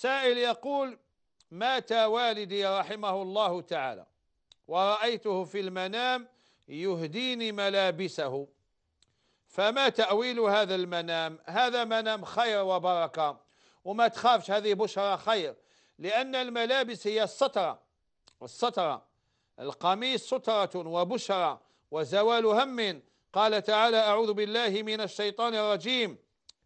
سائل يقول مات والدي رحمه الله تعالى ورأيته في المنام يهديني ملابسه فما تأويل هذا المنام هذا منام خير وبركة وما تخافش هذه بشرى خير لأن الملابس هي السترة السترة القميص سترة وبشرى وزوال هم قال تعالى أعوذ بالله من الشيطان الرجيم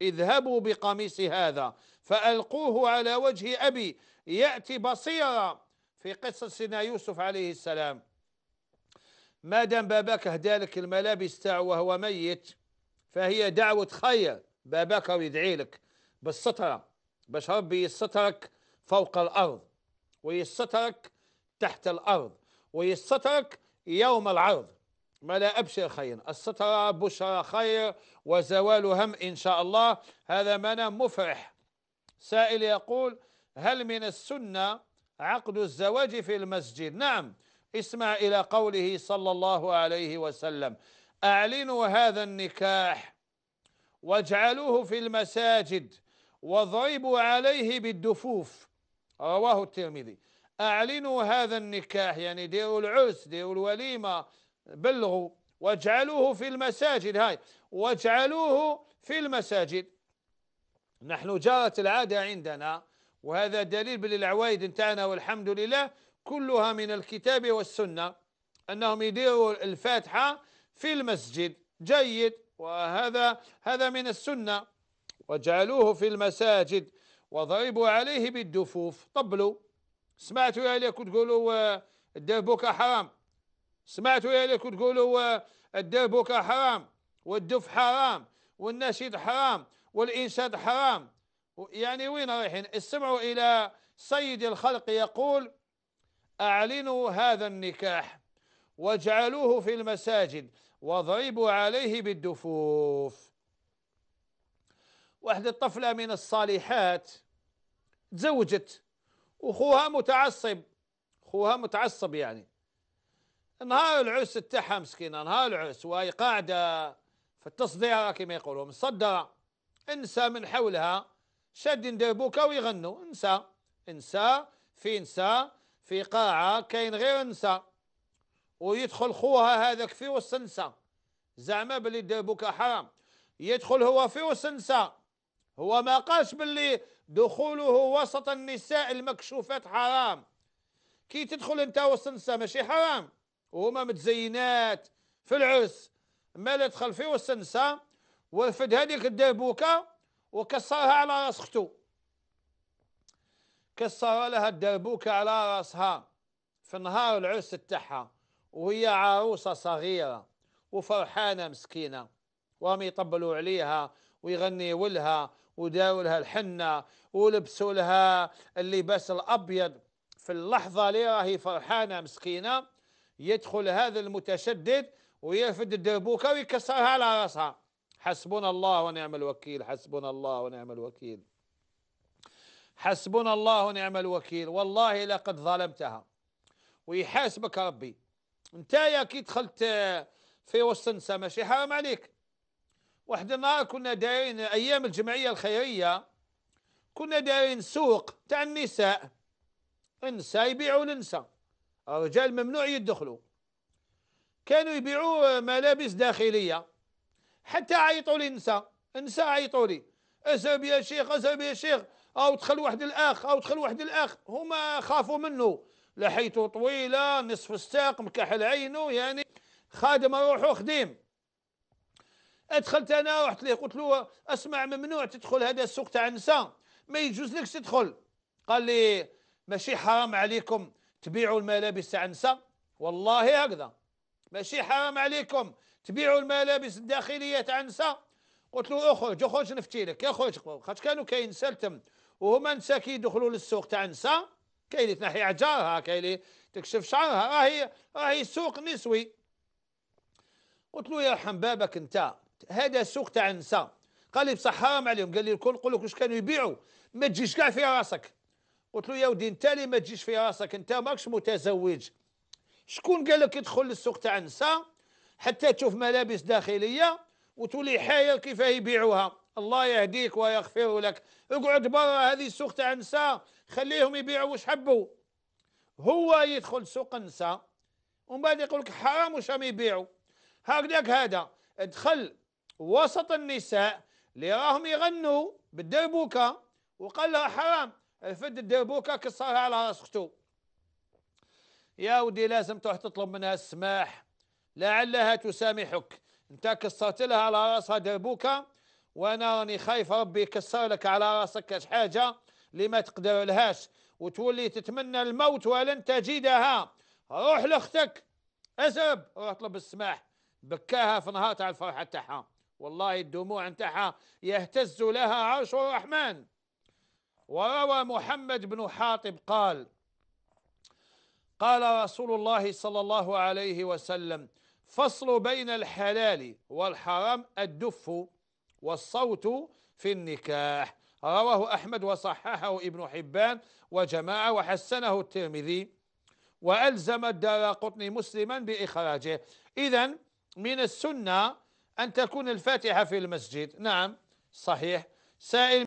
اذهبوا بقميص هذا فألقوه على وجه أبي يأتي بصيرا في قصة سيدنا يوسف عليه السلام ما دام باباك هدالك الملابس تاعو وهو ميت فهي دعوة خير باباك يدعي لك بالسترة باش ربي يسترك فوق الأرض ويسترك تحت الأرض ويسترك يوم العرض ما لا أبشر خير السترة بشرى خير وزوال هم إن شاء الله هذا ما أنا مفرح سائل يقول هل من السنة عقد الزواج في المسجد نعم اسمع إلى قوله صلى الله عليه وسلم أعلنوا هذا النكاح واجعلوه في المساجد واضربوا عليه بالدفوف رواه الترمذي أعلنوا هذا النكاح يعني ديروا العرس ديروا الوليمة بلغوا واجعلوه في المساجد هاي واجعلوه في المساجد نحن جرت العادة عندنا وهذا دليل بالعوايد نتاعنا والحمد لله كلها من الكتاب والسنة أنهم يديروا الفاتحة في المسجد جيد وهذا هذا من السنة وجعلوه في المساجد وضربوا عليه بالدفوف طبلوا سمعتوا يا ليكو تقولوا آه، الدربوكة حرام سمعتوا يا ليكو تقولوا آه، الدربوكة حرام والدف حرام والنشيد حرام والإنشاد حرام يعني وين رايحين استمعوا إلى سيد الخلق يقول أعلنوا هذا النكاح واجعلوه في المساجد واضربوا عليه بالدفوف واحدة الطفلة من الصالحات تزوجت وخوها متعصب خوها متعصب يعني نهار العرس تاعها مسكينه نهار العرس وهي قاعده في كما يقولوا مصدع انسى من حولها شادين دربوكا ويغنوا انسى انسى في انسى في قاعة كاين غير انسى ويدخل خوها هذاك في وسنسى زعما باللي دربوكا حرام يدخل هو في وسنسى هو ما قالش باللي دخوله وسط النساء المكشوفات حرام كي تدخل انت وسنسة ماشي حرام وهما متزينات في العرس مالت خلفي والسنسة ورفد هذيك الدربوكه وكسرها على راس اختو كسر لها الدربوكه على راسها في نهار العرس تاعها وهي عروسه صغيره وفرحانه مسكينه وهم يطبلوا عليها ويغني ولها وداروا لها الحنه ولبسوا لها اللباس الابيض في اللحظه اللي راهي فرحانه مسكينه يدخل هذا المتشدد ويرفد الدربوكه ويكسرها على راسها حسبنا الله ونعم الوكيل حسبنا الله ونعم الوكيل حسبنا الله ونعم الوكيل والله لقد ظلمتها ويحاسبك ربي انت يا كي دخلت في وسط النساء ماشي حرام عليك واحد النهار كنا دايرين ايام الجمعيه الخيريه كنا دايرين سوق تاع النساء النساء يبيعوا النساء الرجال ممنوع يدخلوا كانوا يبيعوا ملابس داخلية حتى عيطوا لي نسا نسا عيطوا لي أسابي يا شيخ أسابي يا شيخ أو دخل واحد الأخ أو دخل واحد الأخ هما خافوا منه لحيته طويلة نصف الساق مكحل عينه يعني خادم روحه خديم أدخلت أنا رحت ليه قلت له أسمع ممنوع تدخل هذا السوق تاع النساء ما يجوز لك تدخل قال لي ماشي حرام عليكم تبيعوا الملابس تاع النساء والله هكذا ماشي حرام عليكم تبيعوا الملابس الداخليه تاع نساء قلت له اخرج اخرج نفتي لك اخرج خاطر كانوا كاين سلتم وهما نساء كيدخلوا للسوق تاع نساء كاين اللي تنحي عجارها كاين اللي تكشف شعرها راهي راهي سوق نسوي قلت له يرحم بابك انت هذا سوق تاع النساء قال لي بصح حرام عليهم قال لي الكل نقول لك واش كانوا يبيعوا ما تجيش كاع في راسك قلت له يا ودي انت اللي ما تجيش في راسك انت ماكش متزوج شكون قال لك ادخل للسوق تاع النساء حتى تشوف ملابس داخليه وتولي حاير كيف يبيعوها الله يهديك ويغفر لك اقعد برا هذه السوق تاع النساء خليهم يبيعوا واش حبوا هو يدخل سوق النساء ومن بعد يقول لك حرام واش راهم يبيعوا هكذاك هذا ادخل وسط النساء اللي راهم يغنوا بالدربوكه وقال لها حرام رفد الدربوكه كسرها على راس اختو يا ودي لازم تروح تطلب منها السماح لعلها تسامحك انت كسرت لها على راسها دربوكه وانا راني خايف ربي يكسر لك على راسك حاجه اللي ما تقدر لهاش وتولي تتمنى الموت ولن تجدها روح لاختك ازرب روح اطلب السماح بكاها في نهار تاع الفرحه تاعها والله الدموع نتاعها يهتز لها عرش الرحمن وروى محمد بن حاطب قال قال رسول الله صلى الله عليه وسلم فصل بين الحلال والحرام الدف والصوت في النكاح رواه أحمد وصححه ابن حبان وجماعة وحسنه الترمذي وألزم الدار قطني مسلما بإخراجه إذا من السنة أن تكون الفاتحة في المسجد نعم صحيح سائل